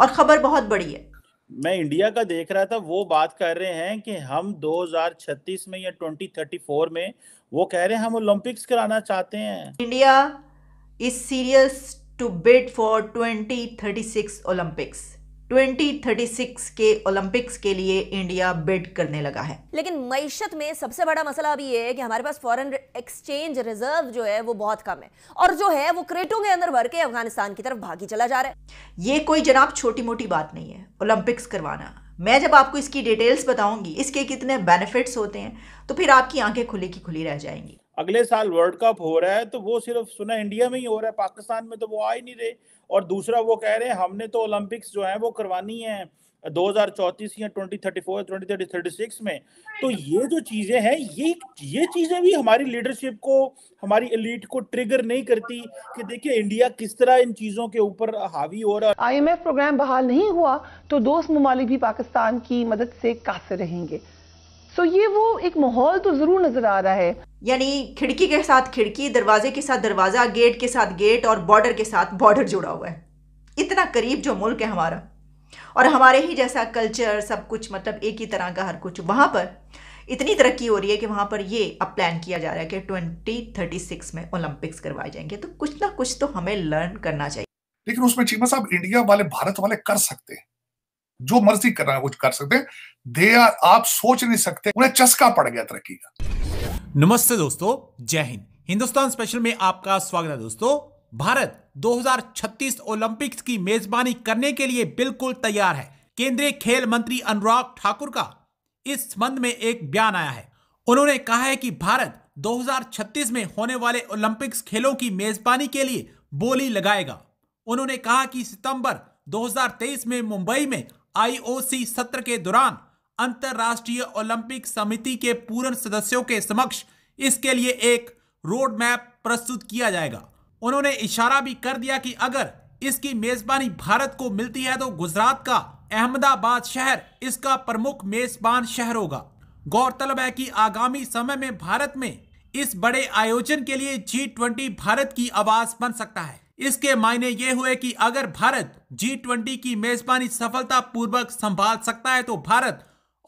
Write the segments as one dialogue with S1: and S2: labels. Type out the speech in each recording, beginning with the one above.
S1: और खबर बहुत बड़ी है मैं इंडिया का देख रहा था वो बात कर रहे हैं कि हम 2036 में या 2034 में वो कह रहे हैं हम ओलंपिक्स कराना चाहते हैं
S2: India is serious to bid for 2036 Olympics 2036 के ओलंपिक्स के लिए इंडिया बिड करने लगा है लेकिन मीशत में सबसे बड़ा मसला अभी है कि हमारे पास फॉरेन एक्सचेंज रिजर्व जो है वो बहुत कम है और जो है वो क्रेटों के अंदर भर के अफगानिस्तान की तरफ भागी चला जा रहा है ये कोई जनाब छोटी मोटी बात नहीं है ओलंपिक्स करवाना मैं जब आपको इसकी डिटेल्स बताऊंगी इसके कितने बेनिफिट्स होते हैं तो फिर आपकी आंखें खुली की खुली रह जाएंगी
S1: अगले साल वर्ल्ड कप हो रहा है तो वो सिर्फ सुना इंडिया में ही हो रहा है पाकिस्तान में तो वो आ ही नहीं रहे और दूसरा वो कह रहे हैं हमने तो ओलंपिक्स जो है वो करवानी है 2034 या 2034 2036 में तो ये जो चीज़ें हैं ये ये चीज़ें भी हमारी लीडरशिप को हमारी एलीट को ट्रिगर नहीं करती कि देखिए इंडिया किस तरह इन चीज़ों के ऊपर हावी हो रहा है
S3: आईएमएफ प्रोग्राम बहाल नहीं हुआ तो दोस्त ममालिक भी पाकिस्तान की मदद से कासे रहेंगे सो ये
S2: वो एक माहौल तो ज़रूर नज़र आ रहा है यानी खिड़की के साथ खिड़की दरवाजे के साथ दरवाज़ा गेट के साथ गेट और बॉर्डर के साथ बॉर्डर जुड़ा हुआ है इतना करीब जो मुल्क है हमारा और हमारे ही जैसा कल्चर सब कुछ मतलब एक ही तरह का हर कुछ वहाँ पर इतनी तरक्की हो रही है कि वहाँ पर ये अब प्लान किया जा रहा है कि ट्वेंटी में ओलंपिक्स करवाए जाएंगे तो कुछ ना कुछ तो हमें लर्न करना चाहिए लेकिन उसमें चीमा साहब इंडिया वाले भारत
S3: वाले कर सकते हैं जो मर्जी करना है कुछ कर सकते हैं दे आर आप सोच नहीं सकते उन्हें चस्का पड़ गया तरक्की का नमस्ते दोस्तों जय हिंद हिंदुस्तान स्पेशल में
S4: आपका स्वागत है दोस्तों भारत 2036 ओलंपिक्स की मेजबानी करने के लिए बिल्कुल तैयार है केंद्रीय खेल मंत्री अनुराग ठाकुर का इस संबंध में एक बयान आया है उन्होंने कहा है कि भारत 2036 में होने वाले ओलंपिक्स खेलों की मेजबानी के लिए बोली लगाएगा उन्होंने कहा कि सितंबर 2023 में मुंबई में आईओसी सत्र के दौरान अंतरराष्ट्रीय ओलंपिक समिति के पूर्ण सदस्यों के समक्ष इसके लिए एक रोड मैप प्रस्तुत किया जाएगा उन्होंने इशारा भी कर दिया कि अगर इसकी मेजबानी भारत को मिलती है तो गुजरात का अहमदाबाद शहर इसका प्रमुख मेजबान शहर होगा गौरतलब है कि आगामी समय में भारत में इस बड़े आयोजन के लिए जी ट्वेंटी भारत की आवाज बन सकता है इसके मायने ये हुए कि अगर भारत जी ट्वेंटी की मेजबानी सफलतापूर्वक संभाल सकता है तो भारत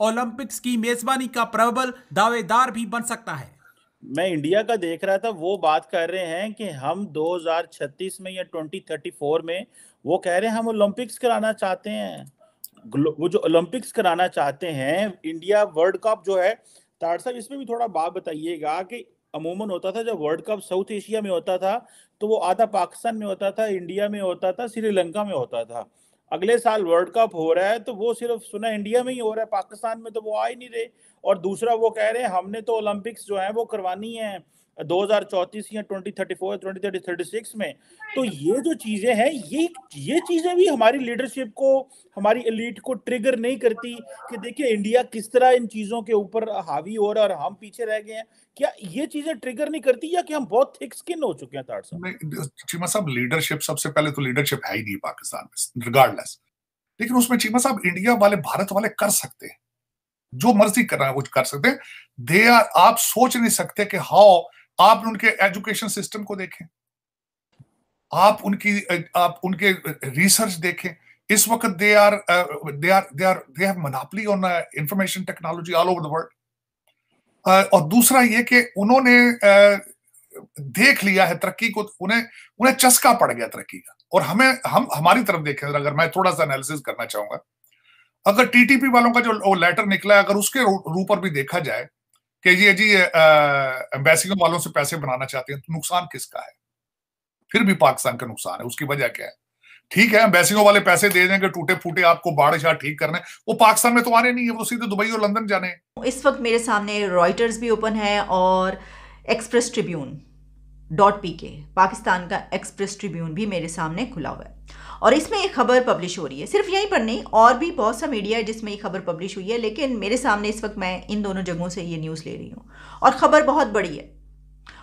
S4: ओलंपिक्स की मेजबानी
S1: का प्रबल दावेदार भी बन सकता है मैं इंडिया का देख रहा था वो बात कर रहे हैं कि हम 2036 में या 2034 में वो कह रहे हैं हम ओलंपिक्स कराना चाहते हैं वो जो ओलंपिक्स कराना चाहते हैं इंडिया वर्ल्ड कप जो है तार साहब इसमें भी थोड़ा बात बताइएगा कि अमूमन होता था जब वर्ल्ड कप साउथ एशिया में होता था तो वो आधा पाकिस्तान में होता था इंडिया में होता था श्रीलंका में होता था अगले साल वर्ल्ड कप हो रहा है तो वो सिर्फ सुना इंडिया में ही हो रहा है पाकिस्तान में तो वो आ ही नहीं रहे और दूसरा वो कह रहे हैं हमने तो ओलंपिक्स जो है वो करवानी है 2034 या 2034 2036 30, में तो ये जो चीज़ें हैं ये ये चीज़ें भी हमारी लीडरशिप को हमारी एलीट को ट्रिगर नहीं करती कि देखिए इंडिया किस तरह इन चीज़ों के ऊपर हावी हो रहा है और हम पीछे रह गए हैं क्या ये चीज़ें ट्रिगर नहीं करती या कि हम बहुत थिक स्किन हो
S3: चुके हैं ताड़ साहब चीमा साहब लीडरशिप सबसे पहले तो लीडरशिप है ही नहीं पाकिस्तान में रिगार्डलेस लेकिन उसमें चीमा साहब इंडिया वाले भारत वाले कर सकते हैं जो मर्जी करना है वो कर सकते हैं दे आर आप सोच नहीं सकते कि हाउ आप उनके एजुकेशन सिस्टम को देखें आप उनकी आप उनके रिसर्च देखें इस वक्त they are they are they are they have monopoly on information technology all over the world और दूसरा ये कि उन्होंने देख लिया है तरक्की को उन्हें उन्हें चस्का पड़ गया तरक्की का और हमें हम हमारी तरफ देखें अगर मैं थोड़ा सा एनालिसिस करना चाहूंगा अगर टीटीपी वालों का जो लेटर निकला है अगर उसके रूप पर भी देखा जाए कि ये जी एम्बेसियों वालों से पैसे बनाना चाहते हैं तो नुकसान किसका है फिर भी पाकिस्तान का नुकसान है उसकी वजह क्या है ठीक है एम्बेसियों वाले पैसे दे देंगे टूटे फूटे आपको बाढ़ शाह ठीक करने वो
S2: पाकिस्तान में तो आने नहीं है वो सीधे दुबई और लंदन जाने इस वक्त मेरे सामने रॉयटर्स भी ओपन है और एक्सप्रेस ट्रिब्यून डॉट पी के पाकिस्तान का एक्सप्रेस ट्रिब्यून भी मेरे सामने खुला हुआ है और इसमें एक खबर पब्लिश हो रही है सिर्फ यहीं पर नहीं और भी बहुत सा मीडिया है जिसमें ये खबर पब्लिश हुई है लेकिन मेरे सामने इस वक्त मैं इन दोनों जगहों से ये न्यूज़ ले रही हूँ और ख़बर बहुत बड़ी है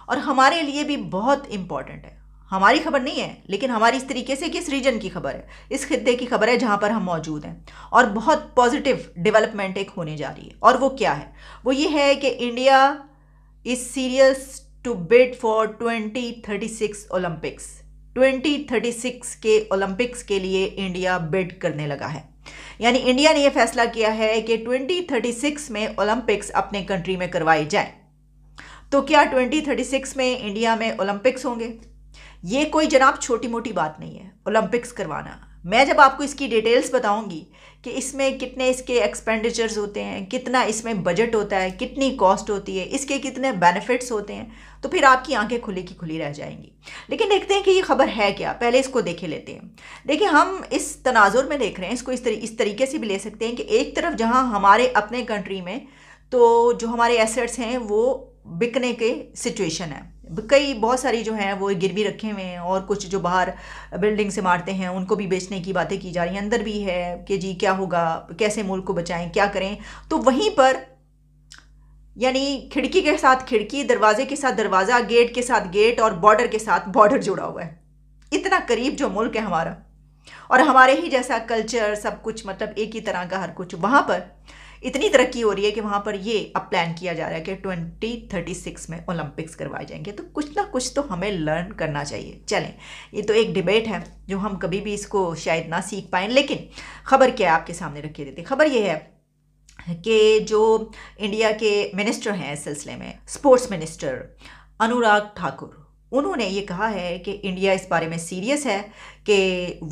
S2: और हमारे लिए भी बहुत इम्पॉर्टेंट है हमारी खबर नहीं है लेकिन हमारी इस तरीके से किस रीजन की खबर है इस खत्े की खबर है जहाँ पर हम मौजूद हैं और बहुत पॉजिटिव डेवलपमेंट एक होने जा रही है और वो क्या है वो ये है कि India is serious to bid for 2036 Olympics 2036 के ओलंपिक्स के लिए इंडिया बिड करने लगा है यानी इंडिया ने यह फैसला किया है कि 2036 में ओलंपिक्स अपने कंट्री में करवाए जाएं तो क्या 2036 में इंडिया में ओलंपिक्स होंगे ये कोई जनाब छोटी मोटी बात नहीं है ओलंपिक्स करवाना मैं जब आपको इसकी डिटेल्स बताऊंगी कि इसमें कितने इसके एक्सपेंडिचर्स होते हैं कितना इसमें बजट होता है कितनी कॉस्ट होती है इसके कितने बेनिफिट्स होते हैं तो फिर आपकी आंखें खुली की खुली रह जाएंगी लेकिन देखते हैं कि ये खबर है क्या पहले इसको देखे लेते हैं देखिए हम इस तनाजुर में देख रहे हैं इसको इस तरी, इस तरीके से भी ले सकते हैं कि एक तरफ जहाँ हमारे अपने कंट्री में तो जो हमारे एसेट्स हैं वो बिकने के सिचुएशन है कई बहुत सारी जो हैं वो गिरवी रखे हुए हैं और कुछ जो बाहर बिल्डिंग से मारते हैं उनको भी बेचने की बातें की जा रही हैं अंदर भी है कि जी क्या होगा कैसे मुल्क को बचाएं क्या करें तो वहीं पर यानी खिड़की के साथ खिड़की दरवाजे के साथ दरवाज़ा गेट के साथ गेट और बॉर्डर के साथ बॉर्डर जुड़ा हुआ है इतना करीब जो मुल्क है हमारा और हमारे ही जैसा कल्चर सब कुछ मतलब एक ही तरह का हर कुछ वहाँ पर इतनी तरक्की हो रही है कि वहाँ पर ये अब प्लान किया जा रहा है कि 2036 में ओलंपिक्स करवाए जाएंगे तो कुछ ना कुछ तो हमें लर्न करना चाहिए चलें ये तो एक डिबेट है जो हम कभी भी इसको शायद ना सीख पाएँ लेकिन खबर क्या है आपके सामने रखिए है खबर ये है कि जो इंडिया के मिनिस्टर हैं इस सिलसिले में स्पोर्ट्स मिनिस्टर अनुराग ठाकुर उन्होंने ये कहा है कि इंडिया इस बारे में सीरियस है कि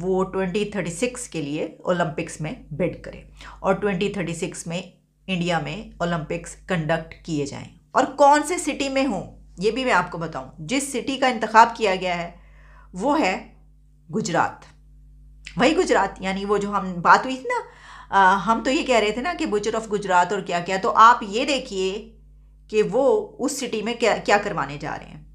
S2: वो 2036 के लिए ओलंपिक्स में बिड करे और 2036 में इंडिया में ओलंपिक्स कंडक्ट किए जाएं और कौन से सिटी में हों ये भी मैं आपको बताऊं जिस सिटी का इंतखब किया गया है वो है गुजरात वही गुजरात यानी वो जो हम बात हुई थी ना आ, हम तो ये कह रहे थे ना कि बुचर ऑफ गुजरात और क्या क्या तो आप ये देखिए कि वो उस सिटी में क्या क्या करवाने जा रहे हैं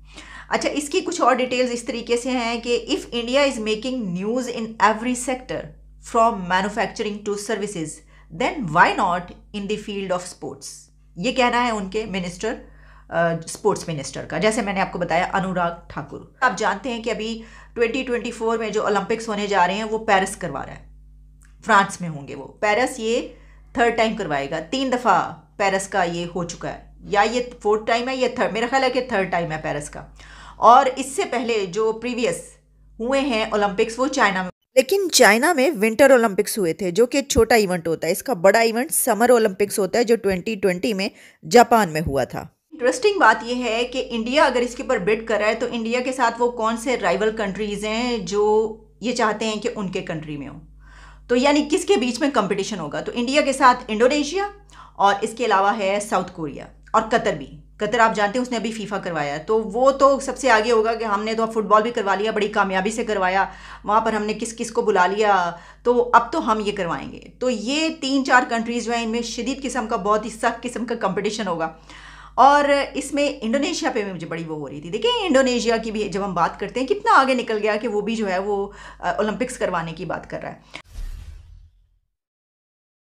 S2: अच्छा इसकी कुछ और डिटेल्स इस तरीके से हैं कि if India is making news in every sector from manufacturing to services then why not in the field of sports ये कहना है उनके मिनिस्टर स्पोर्ट्स uh, मिनिस्टर का जैसे मैंने आपको बताया अनुराग ठाकुर आप जानते हैं कि अभी 2024 में जो ओलंपिक्स होने जा रहे हैं वो पेरिस करवा रहा है फ्रांस में होंगे वो पेरिस ये थर्ड टाइम करवाएगा तीन दफ़ा पेरिस का ये हो चुका है या ये फोर्थ टाइम है या थर्ड मेरा ख्याल है कि थर्ड टाइम है पेरिस का और इससे पहले जो प्रीवियस हुए हैं ओलंपिक्स वो चाइना में लेकिन चाइना में विंटर ओलंपिक्स हुए थे जो कि एक छोटा इवेंट होता है इसका बड़ा इवेंट समर ओलंपिक्स होता है जो 2020 में जापान में हुआ था इंटरेस्टिंग बात यह है कि इंडिया अगर इसके ऊपर बिड कर रहा है तो इंडिया के साथ वो कौन से राइवल कंट्रीज़ हैं जो ये चाहते हैं कि उनके कंट्री में हो तो यानी किसके बीच में कंपटीशन होगा तो इंडिया के साथ इंडोनेशिया और इसके अलावा है साउथ कोरिया और कतर भी कतर आप जानते हैं उसने अभी फीफा करवाया तो वो तो सबसे आगे होगा कि हमने तो फुटबॉल भी करवा लिया बड़ी कामयाबी से करवाया वहाँ पर हमने किस किस को बुला लिया तो अब तो हम ये करवाएंगे तो ये तीन चार कंट्रीज़ जो हैं इनमें शदीद किस्म का बहुत ही सख्त किस्म का कंपटिशन होगा और इसमें इंडोनेशिया पे भी मुझे बड़ी वो हो रही थी देखिए इंडोनेशिया की भी जब हम बात करते हैं कितना आगे निकल गया कि वो भी जो है वो ओलंपिक्स करवाने की बात कर रहा है